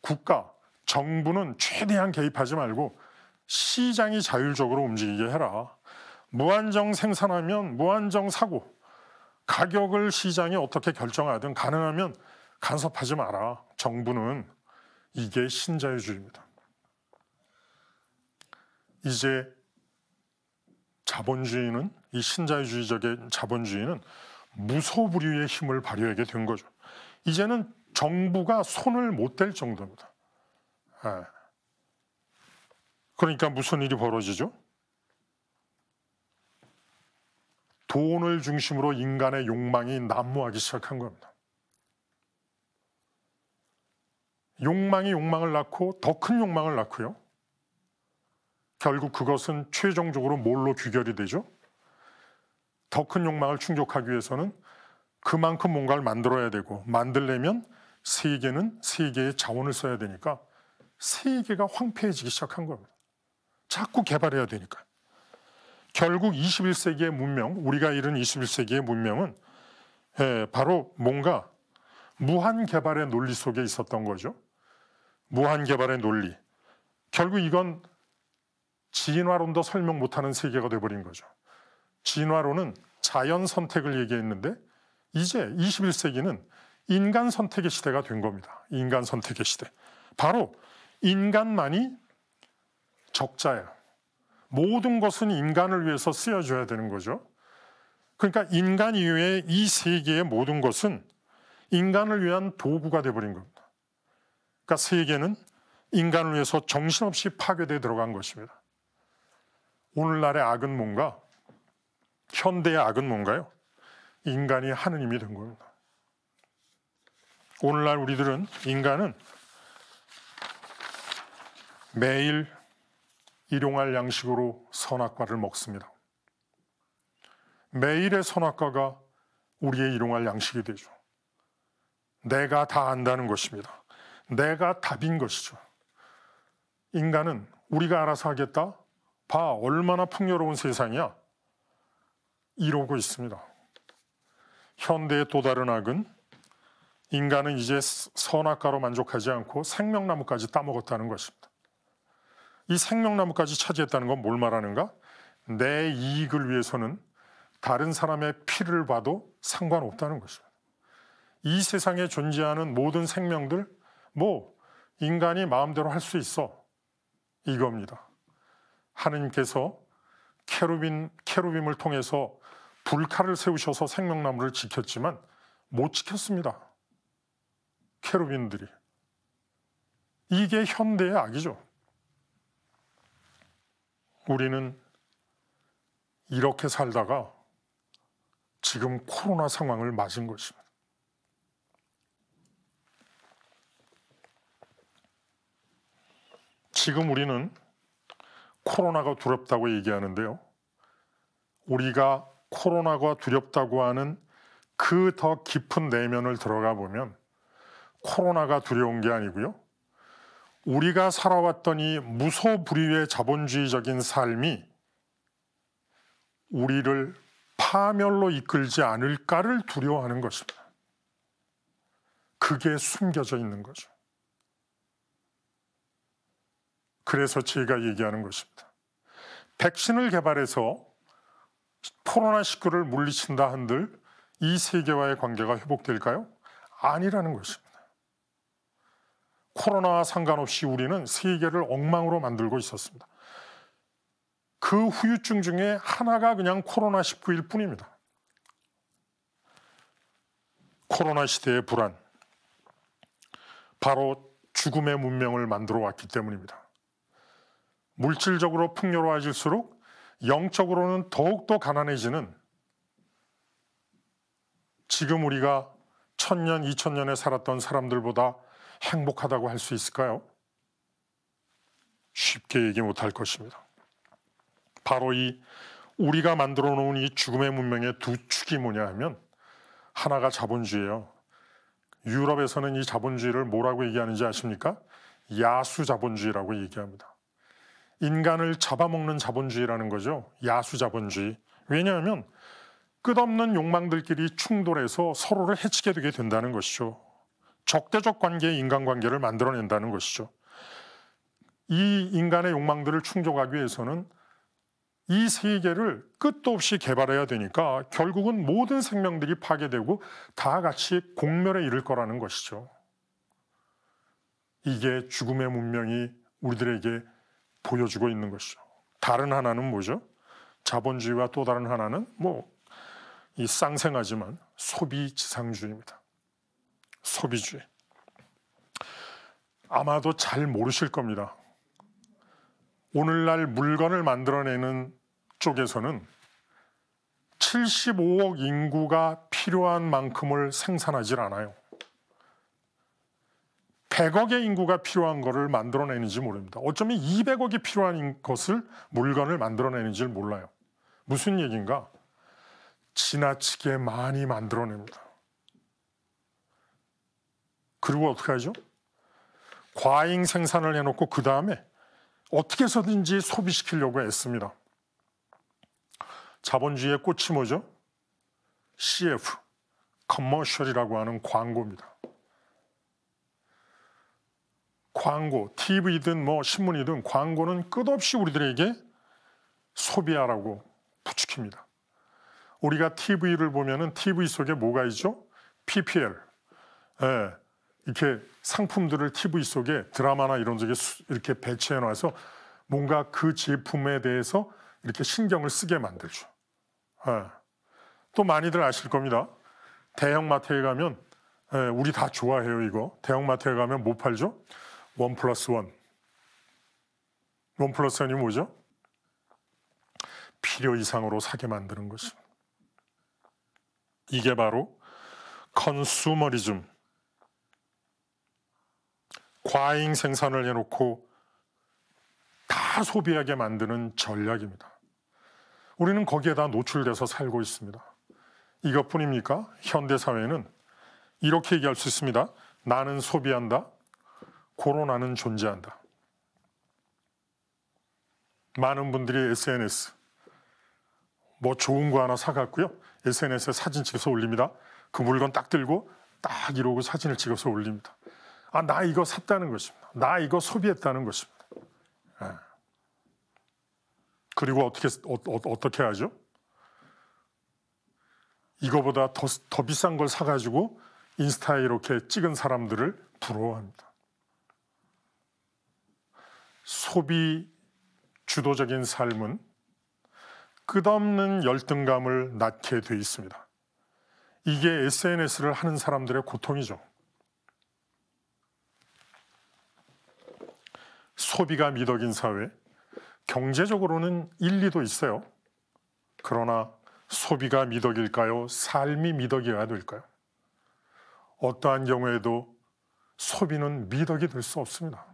국가, 정부는 최대한 개입하지 말고 시장이 자율적으로 움직이게 해라. 무한정 생산하면 무한정 사고, 가격을 시장이 어떻게 결정하든 가능하면 간섭하지 마라. 정부는 이게 신자유주의입니다. 이제 자본주의는 이 신자유주의적인 자본주의는 무소불위의 힘을 발휘하게 된 거죠. 이제는 정부가 손을 못 댈 정도입니다. 예. 그러니까 무슨 일이 벌어지죠? 돈을 중심으로 인간의 욕망이 난무하기 시작한 겁니다. 욕망이 욕망을 낳고 더 큰 욕망을 낳고요. 결국 그것은 최종적으로 뭘로 귀결이 되죠? 더 큰 욕망을 충족하기 위해서는 그만큼 뭔가를 만들어야 되고 만들려면 세계는 세계의 자원을 써야 되니까 세계가 황폐해지기 시작한 겁니다. 자꾸 개발해야 되니까. 결국 21세기의 문명, 우리가 이른 21세기의 문명은 예, 바로 뭔가 무한 개발의 논리 속에 있었던 거죠. 무한 개발의 논리. 결국 이건 진화론도 설명 못하는 세계가 돼버린 거죠. 진화론은 자연 선택을 얘기했는데 이제 21세기는 인간 선택의 시대가 된 겁니다. 인간 선택의 시대. 바로 인간만이 적자예요. 모든 것은 인간을 위해서 쓰여줘야 되는 거죠. 그러니까 인간 이외의 이 세계의 모든 것은 인간을 위한 도구가 돼버린 겁니다. 그러니까 세계는 인간을 위해서 정신없이 파괴돼 들어간 것입니다. 오늘날의 악은 뭔가? 현대의 악은 뭔가요? 인간이 하느님이 된 겁니다. 오늘날 우리들은 인간은 매일 일용할 양식으로 선악과를 먹습니다. 매일의 선악과가 우리의 일용할 양식이 되죠. 내가 다 안다는 것입니다. 내가 답인 것이죠. 인간은 우리가 알아서 하겠다. 봐, 얼마나 풍요로운 세상이야. 이러고 있습니다. 현대의 또 다른 악은 인간은 이제 선악과로 만족하지 않고 생명나무까지 따먹었다는 것입니다. 이 생명나무까지 차지했다는 건 뭘 말하는가? 내 이익을 위해서는 다른 사람의 피를 봐도 상관없다는 것입니다. 이 세상에 존재하는 모든 생명들, 뭐, 인간이 마음대로 할 수 있어. 이겁니다. 하느님께서 캐루빈, 캐루빔을 통해서 불칼을 세우셔서 생명나무를 지켰지만 못 지켰습니다. 캐로빈들이. 이게 현대의 악이죠. 우리는 이렇게 살다가 지금 코로나 상황을 맞은 것입니다. 지금 우리는 코로나가 두렵다고 얘기하는데요. 우리가 코로나가 두렵다고 하는 그 더 깊은 내면을 들어가 보면 코로나가 두려운 게 아니고요. 우리가 살아왔던 이 무소불위의 자본주의적인 삶이 우리를 파멸로 이끌지 않을까를 두려워하는 것입니다. 그게 숨겨져 있는 거죠. 그래서 제가 얘기하는 것입니다. 백신을 개발해서 코로나19를 물리친다 한들 이 세계와의 관계가 회복될까요? 아니라는 것입니다. 코로나와 상관없이 우리는 세계를 엉망으로 만들고 있었습니다. 그 후유증 중에 하나가 그냥 코로나19일 뿐입니다. 코로나 시대의 불안. 바로 죽음의 문명을 만들어 왔기 때문입니다. 물질적으로 풍요로워질수록 영적으로는 더욱더 가난해지는 지금 우리가 천년, 이천년에 살았던 사람들보다 행복하다고 할 수 있을까요? 쉽게 얘기 못할 것입니다. 바로 이 우리가 만들어 놓은 이 죽음의 문명의 두 축이 뭐냐 하면 하나가 자본주의예요. 유럽에서는 이 자본주의를 뭐라고 얘기하는지 아십니까? 야수 자본주의라고 얘기합니다. 인간을 잡아먹는 자본주의라는 거죠. 야수 자본주의. 왜냐하면 끝없는 욕망들끼리 충돌해서 서로를 해치게 되게 된다는 것이죠. 적대적 관계의 인간관계를 만들어낸다는 것이죠. 이 인간의 욕망들을 충족하기 위해서는 이 세계를 끝도 없이 개발해야 되니까 결국은 모든 생명들이 파괴되고 다 같이 공멸에 이를 거라는 것이죠. 이게 죽음의 문명이 우리들에게 보여주고 있는 것이죠. 다른 하나는 뭐죠? 자본주의와 또 다른 하나는 뭐 이 쌍생하지만 소비 지상주의입니다. 소비주의. 아마도 잘 모르실 겁니다. 오늘날 물건을 만들어내는 쪽에서는 75억 인구가 필요한 만큼을 생산하질 않아요. 100억의 인구가 필요한 것을 만들어내는지 모릅니다. 어쩌면 200억이 필요한 것을 물건을 만들어내는지 몰라요. 무슨 얘기인가? 지나치게 많이 만들어냅니다. 그리고 어떻게 하죠? 과잉 생산을 해놓고 그 다음에 어떻게 해서든지 소비시키려고 애씁니다. 자본주의의 꽃이 뭐죠? CF, 커머셜이라고 하는 광고입니다. 광고, TV든 뭐 신문이든 광고는 끝없이 우리들에게 소비하라고 부추깁니다. 우리가 TV를 보면은 TV 속에 뭐가 있죠? PPL, 예, 이렇게 상품들을 TV 속에 드라마나 이런 쪽에 이렇게 배치해 놔서 뭔가 그 제품에 대해서 이렇게 신경을 쓰게 만들죠. 예. 또 많이들 아실 겁니다. 대형마트에 가면 예, 우리 다 좋아해요 이거. 대형마트에 가면 뭐 팔죠? 원 플러스 원. 원 플러스 원이 뭐죠? 필요 이상으로 사게 만드는 것입니다. 이게 바로 컨슈머리즘, 과잉 생산을 해놓고 다 소비하게 만드는 전략입니다. 우리는 거기에다 노출돼서 살고 있습니다. 이것뿐입니까? 현대사회는 이렇게 얘기할 수 있습니다. 나는 소비한다. 코로나는 존재한다. 많은 분들이 SNS, 뭐 좋은 거 하나 사갖고요. SNS에 사진 찍어서 올립니다. 그 물건 딱 들고 딱 이러고 사진을 찍어서 올립니다. 아, 나 이거 샀다는 것입니다. 나 이거 소비했다는 것입니다. 예. 그리고 어떻게, 어, 어 떻게 하죠? 이거보다 더, 더 비싼 걸 사가지고 인스타에 이렇게 찍은 사람들을 부러워합니다. 소비 주도적인 삶은 끝없는 열등감을 낳게 돼 있습니다. 이게 SNS를 하는 사람들의 고통이죠. 소비가 미덕인 사회, 경제적으로는 일리도 있어요. 그러나 소비가 미덕일까요? 삶이 미덕이어야 될까요? 어떠한 경우에도 소비는 미덕이 될 수 없습니다.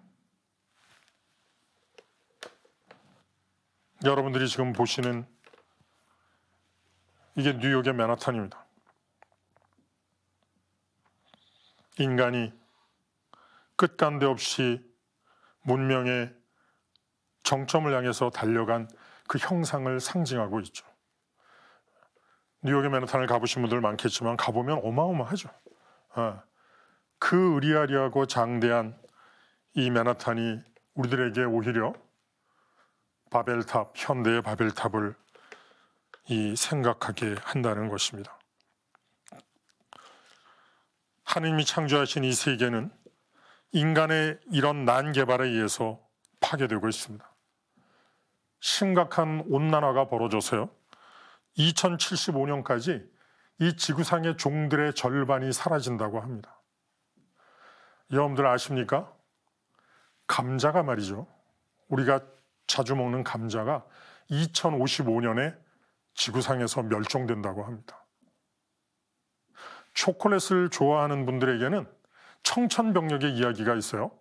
여러분들이 지금 보시는 이게 뉴욕의 맨하탄입니다. 인간이 끝간데 없이 문명의 정점을 향해서 달려간 그 형상을 상징하고 있죠. 뉴욕의 맨하탄을 가보신 분들 많겠지만 가보면 어마어마하죠. 아, 그 의리아리하고 장대한 이 맨하탄이 우리들에게 오히려 바벨탑, 현대의 바벨탑을 이 생각하게 한다는 것입니다. 하느님이 창조하신 이 세계는 인간의 이런 난개발에 의해서 파괴되고 있습니다. 심각한 온난화가 벌어져서요. 2075년까지 이 지구상의 종들의 절반이 사라진다고 합니다. 여러분들 아십니까? 감자가 말이죠. 우리가 자주 먹는 감자가 2055년에 지구상에서 멸종된다고 합니다. 초콜릿을 좋아하는 분들에게는 청천벽력의 이야기가 있어요.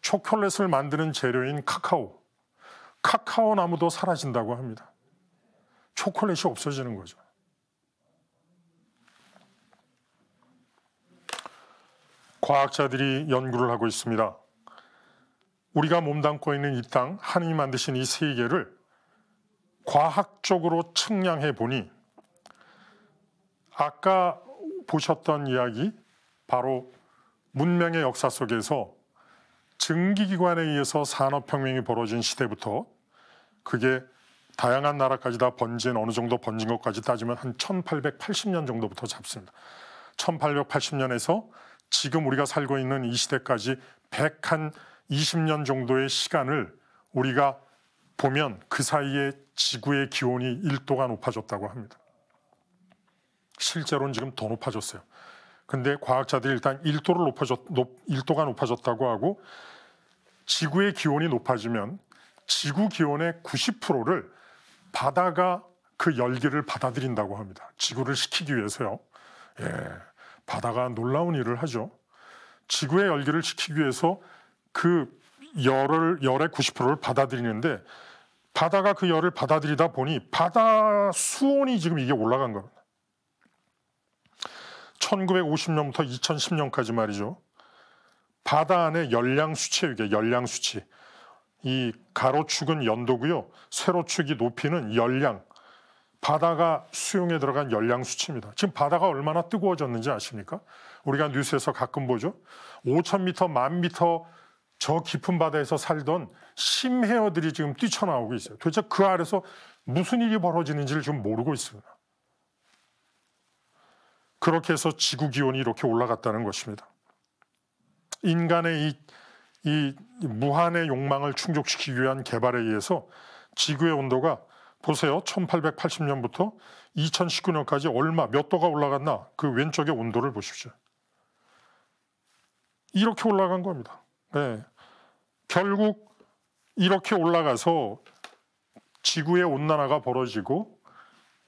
초콜릿을 만드는 재료인 카카오. 카카오 나무도 사라진다고 합니다. 초콜릿이 없어지는 거죠. 과학자들이 연구를 하고 있습니다. 우리가 몸담고 있는 이 땅, 하늘이 만드신 이 세계를 과학적으로 측량해 보니 아까 보셨던 이야기 바로 문명의 역사 속에서 증기기관에 의해서 산업혁명이 벌어진 시대부터 그게 다양한 나라까지 다 번진 어느 정도 번진 것까지 따지면 한 1880년 정도부터 잡습니다. 1880년에서 지금 우리가 살고 있는 이 시대까지 100 한 20년 정도의 시간을 우리가 보면 그 사이에 지구의 기온이 1도가 높아졌다고 합니다. 실제로는 지금 더 높아졌어요. 근데 과학자들이 일단 1도를 높아졌, 높, 1도가 높아졌다고 하고 지구의 기온이 높아지면 지구 기온의 90%를 바다가 그 열기를 받아들인다고 합니다. 지구를 식히기 위해서요. 예, 바다가 놀라운 일을 하죠. 지구의 열기를 식히기 위해서 그 열을, 열의 90%를 받아들이는데 바다가 그 열을 받아들이다 보니 바다 수온이 지금 이게 올라간 거예요. 1950년부터 2010년까지 말이죠. 바다 안에 열량 수치이에 열량 수치. 이 가로축은 연도고요. 세로축이 높이는 열량. 바다가 수용에 들어간 열량 수치입니다. 지금 바다가 얼마나 뜨거워졌는지 아십니까? 우리가 뉴스에서 가끔 보죠. 5,000m, 1 0 0 0저 깊은 바다에서 살던 심해어들이 지금 뛰쳐나오고 있어요. 도대체 그 아래서 무슨 일이 벌어지는지를 지금 모르고 있습니다. 그렇게 해서 지구 기온이 이렇게 올라갔다는 것입니다. 인간의 이, 이 무한의 욕망을 충족시키기 위한 개발에 의해서 지구의 온도가 보세요. 1880년부터 2019년까지 얼마 몇 도가 올라갔나 그 왼쪽의 온도를 보십시오. 이렇게 올라간 겁니다. 네. 결국 이렇게 올라가서 지구의 온난화가 벌어지고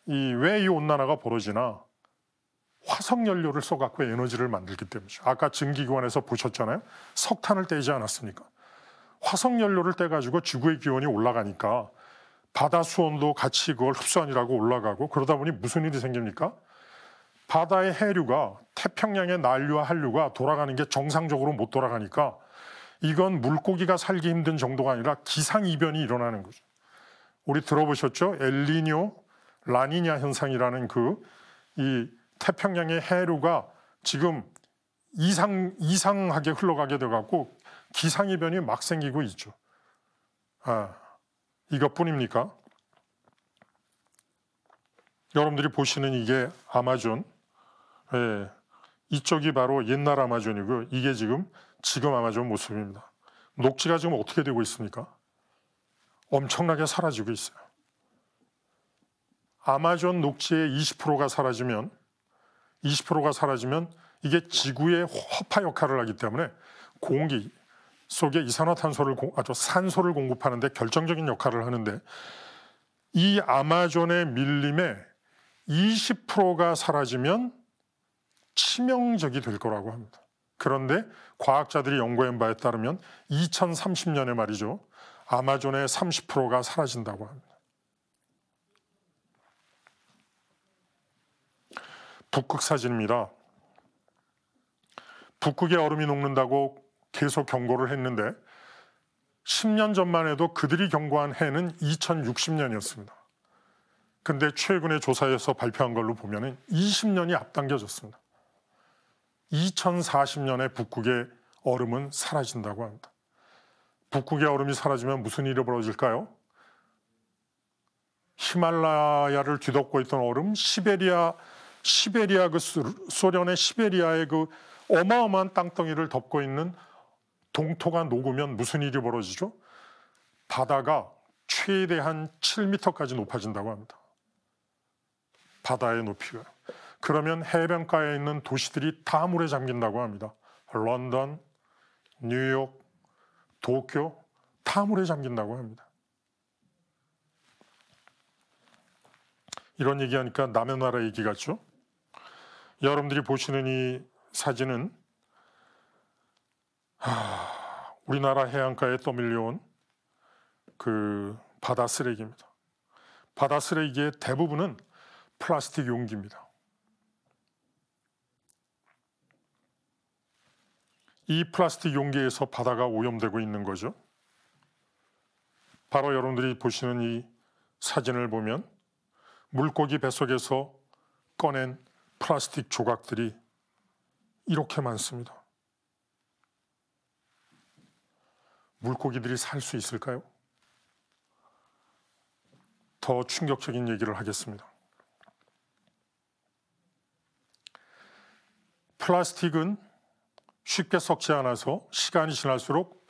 이왜 이 온난화가 벌어지나 화석 연료를 써갖고 에너지를 만들기 때문이죠. 아까 증기기관에서 보셨잖아요. 석탄을 떼지 않았습니까? 화석 연료를 떼가지고 지구의 기온이 올라가니까 바다 수온도 같이 그걸 흡수하느라고 올라가고 그러다 보니 무슨 일이 생깁니까? 바다의 해류가 태평양의 난류와 한류가 돌아가는 게 정상적으로 못 돌아가니까 이건 물고기가 살기 힘든 정도가 아니라 기상이변이 일어나는 거죠. 우리 들어보셨죠? 엘리뇨, 라니냐 현상이라는 그이 태평양의 해류가 지금 이상, 이상하게 흘러가게 돼갖고 기상이변이 막 생기고 있죠. 아, 이것뿐입니까? 여러분들이 보시는 이게 아마존. 예, 이쪽이 바로 옛날 아마존이고 이게 지금 지금 아마존 모습입니다. 녹지가 지금 어떻게 되고 있습니까? 엄청나게 사라지고 있어요. 아마존 녹지의 20%가 사라지면 20%가 사라지면 이게 지구의 허파 역할을 하기 때문에 공기 속에 이산화탄소를 아주 산소를 공급하는데 결정적인 역할을 하는데 이 아마존의 밀림에 20%가 사라지면 치명적이 될 거라고 합니다. 그런데 과학자들이 연구한 바에 따르면 2030년에 말이죠. 아마존의 30%가 사라진다고 합니다. 북극 사진입니다. 북극의 얼음이 녹는다고 계속 경고를 했는데 10년 전만 해도 그들이 경고한 해는 2060년이었습니다. 근데 최근의 조사에서 발표한 걸로 보면 20년이 앞당겨졌습니다. 2040년에 북극의 얼음은 사라진다고 합니다. 북극의 얼음이 사라지면 무슨 일이 벌어질까요? 히말라야를 뒤덮고 있던 얼음, 시베리아 시베리아 그 소련의 시베리아의 그 어마어마한 땅덩이를 덮고 있는 동토가 녹으면 무슨 일이 벌어지죠? 바다가 최대한 7m까지 높아진다고 합니다. 바다의 높이가. 그러면 해변가에 있는 도시들이 다 물에 잠긴다고 합니다. 런던, 뉴욕, 도쿄 다 물에 잠긴다고 합니다. 이런 얘기하니까 남의 나라 얘기 같죠? 여러분들이 보시는 이 사진은 하, 우리나라 해안가에 떠밀려온 그 바다 쓰레기입니다. 바다 쓰레기의 대부분은 플라스틱 용기입니다. 이 플라스틱 용기에서 바다가 오염되고 있는 거죠. 바로 여러분들이 보시는 이 사진을 보면 물고기 뱃속에서 꺼낸 플라스틱 조각들이 이렇게 많습니다. 물고기들이 살 수 있을까요? 더 충격적인 얘기를 하겠습니다. 플라스틱은 쉽게 썩지 않아서 시간이 지날수록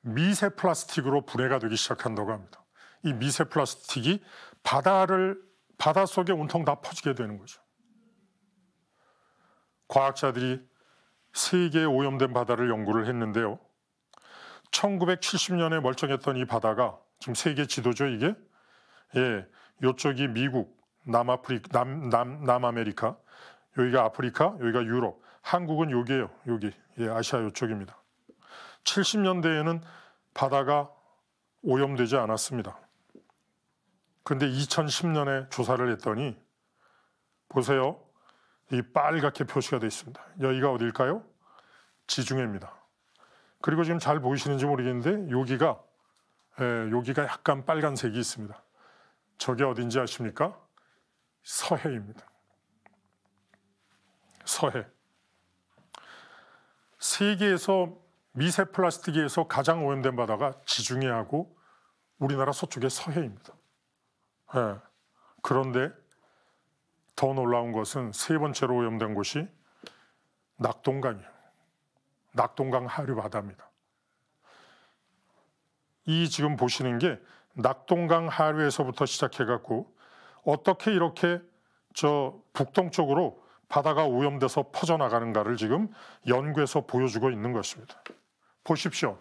미세 플라스틱으로 분해가 되기 시작한다고 합니다. 이 미세 플라스틱이 바다를 바다 속에 온통 다 퍼지게 되는 거죠. 과학자들이 세계에 오염된 바다를 연구를 했는데요. 1970년에 멀쩡했던 이 바다가 지금 세계 지도죠, 이게? 예, 요쪽이 미국, 남아프리, 남, 남, 남아메리카, 여기가 아프리카, 여기가 유럽, 한국은 여기에요, 여기. 예, 아시아 요쪽입니다. 70년대에는 바다가 오염되지 않았습니다. 근데 2010년에 조사를 했더니 보세요. 이 빨갛게 표시가 되어 있습니다. 여기가 어디일까요? 지중해입니다. 그리고 지금 잘 보이시는지 모르겠는데 여기가 에, 예, 여기가 약간 빨간색이 있습니다. 저게 어딘지 아십니까? 서해입니다. 서해. 세계에서 미세 플라스틱에서 가장 오염된 바다가 지중해하고 우리나라 서쪽의 서해입니다. 예. 그런데 더 놀라운 것은 세 번째로 오염된 곳이 낙동강이에요. 낙동강 하류 바다입니다. 이 지금 보시는 게 낙동강 하류에서부터 시작해갖고 어떻게 이렇게 저 북동쪽으로 바다가 오염돼서 퍼져나가는가를 지금 연구해서 보여주고 있는 것입니다. 보십시오.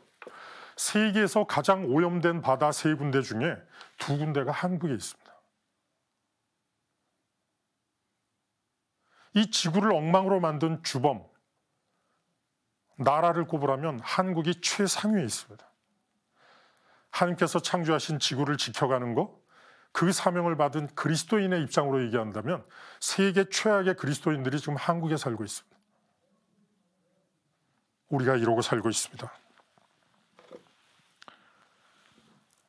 세계에서 가장 오염된 바다 세 군데 중에 두 군데가 한국에 있습니다. 이 지구를 엉망으로 만든 주범, 나라를 꼽으라면 한국이 최상위에 있습니다. 하나님께서 창조하신 지구를 지켜가는 것, 그 사명을 받은 그리스도인의 입장으로 얘기한다면 세계 최악의 그리스도인들이 지금 한국에 살고 있습니다. 우리가 이러고 살고 있습니다.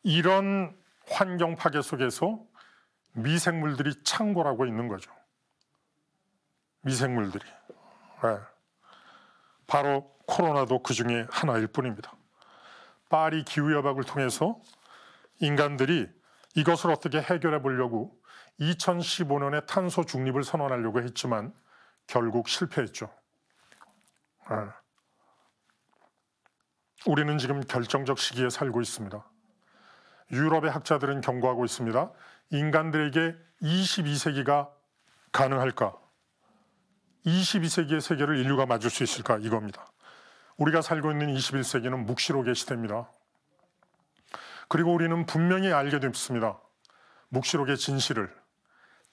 이런 환경 파괴 속에서 미생물들이 창궐하고 있는 거죠. 미생물들이. 네. 바로 코로나도 그 중에 하나일 뿐입니다. 파리 기후협약을 통해서 인간들이 이것을 어떻게 해결해 보려고 2015년에 탄소 중립을 선언하려고 했지만 결국 실패했죠. 네. 우리는 지금 결정적 시기에 살고 있습니다. 유럽의 학자들은 경고하고 있습니다. 인간들에게 22세기가 가능할까? 22세기의 세계를 인류가 맞을 수 있을까 이겁니다. 우리가 살고 있는 21세기는 묵시록의 시대입니다. 그리고 우리는 분명히 알게 됐습니다. 묵시록의 진실을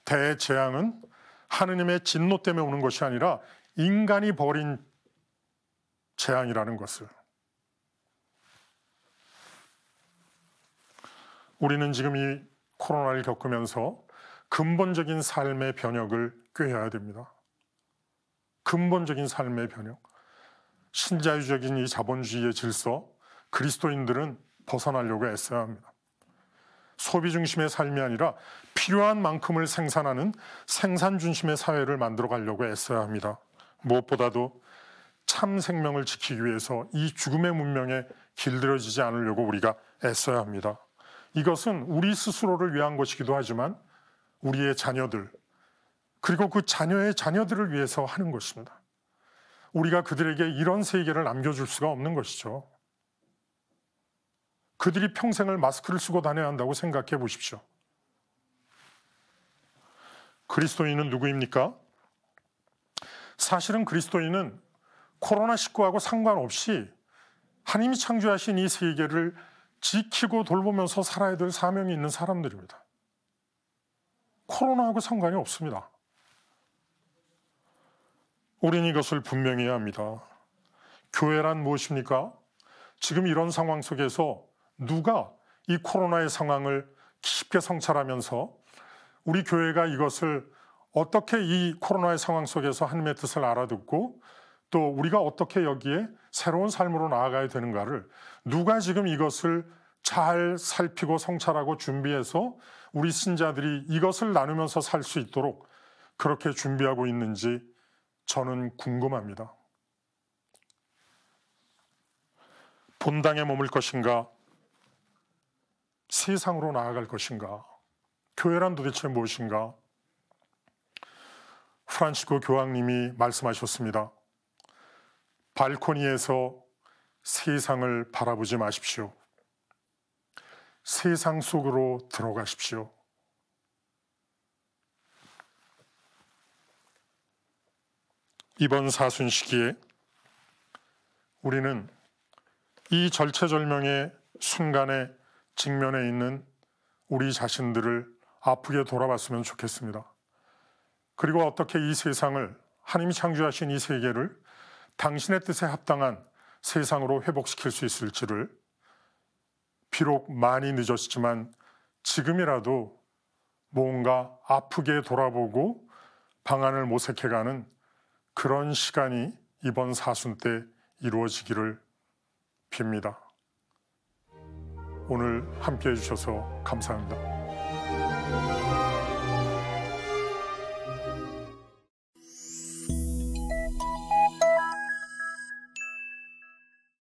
대재앙은 하느님의 진노 때문에 오는 것이 아니라 인간이 벌인 재앙이라는 것을 우리는 지금 이 코로나를 겪으면서 근본적인 삶의 변혁을 꾀해야 됩니다. 근본적인 삶의 변형, 신자유적인 이 자본주의의 질서, 그리스도인들은 벗어나려고 애써야 합니다. 소비 중심의 삶이 아니라 필요한 만큼을 생산하는 생산 중심의 사회를 만들어 가려고 애써야 합니다. 무엇보다도 참 생명을 지키기 위해서 이 죽음의 문명에 길들여지지 않으려고 우리가 애써야 합니다. 이것은 우리 스스로를 위한 것이기도 하지만 우리의 자녀들, 그리고 그 자녀의 자녀들을 위해서 하는 것입니다. 우리가 그들에게 이런 세계를 남겨줄 수가 없는 것이죠. 그들이 평생을 마스크를 쓰고 다녀야 한다고 생각해 보십시오. 그리스도인은 누구입니까? 사실은 그리스도인은 코로나19하고 상관없이 하나님이 창조하신 이 세계를 지키고 돌보면서 살아야 될 사명이 있는 사람들입니다. 코로나하고 상관이 없습니다. 우린 이것을 분명히 해야 합니다. 교회란 무엇입니까? 지금 이런 상황 속에서 누가 이 코로나의 상황을 깊게 성찰하면서 우리 교회가 이것을 어떻게 이 코로나의 상황 속에서 하나님의 뜻을 알아듣고 또 우리가 어떻게 여기에 새로운 삶으로 나아가야 되는가를 누가 지금 이것을 잘 살피고 성찰하고 준비해서 우리 신자들이 이것을 나누면서 살 수 있도록 그렇게 준비하고 있는지 저는 궁금합니다. 본당에 머물 것인가? 세상으로 나아갈 것인가? 교회란 도대체 무엇인가? 프란치코 교황님이 말씀하셨습니다. 발코니에서 세상을 바라보지 마십시오. 세상 속으로 들어가십시오. 이번 사순 시기에 우리는 이 절체절명의 순간에 직면해 있는 우리 자신들을 아프게 돌아봤으면 좋겠습니다. 그리고 어떻게 이 세상을 하나님이 창조하신 이 세계를 당신의 뜻에 합당한 세상으로 회복시킬 수 있을지를 비록 많이 늦었지만 지금이라도 뭔가 아프게 돌아보고 방안을 모색해가는 그런 시간이 이번 사순 때 이루어지기를 빕니다. 오늘 함께 해주셔서 감사합니다.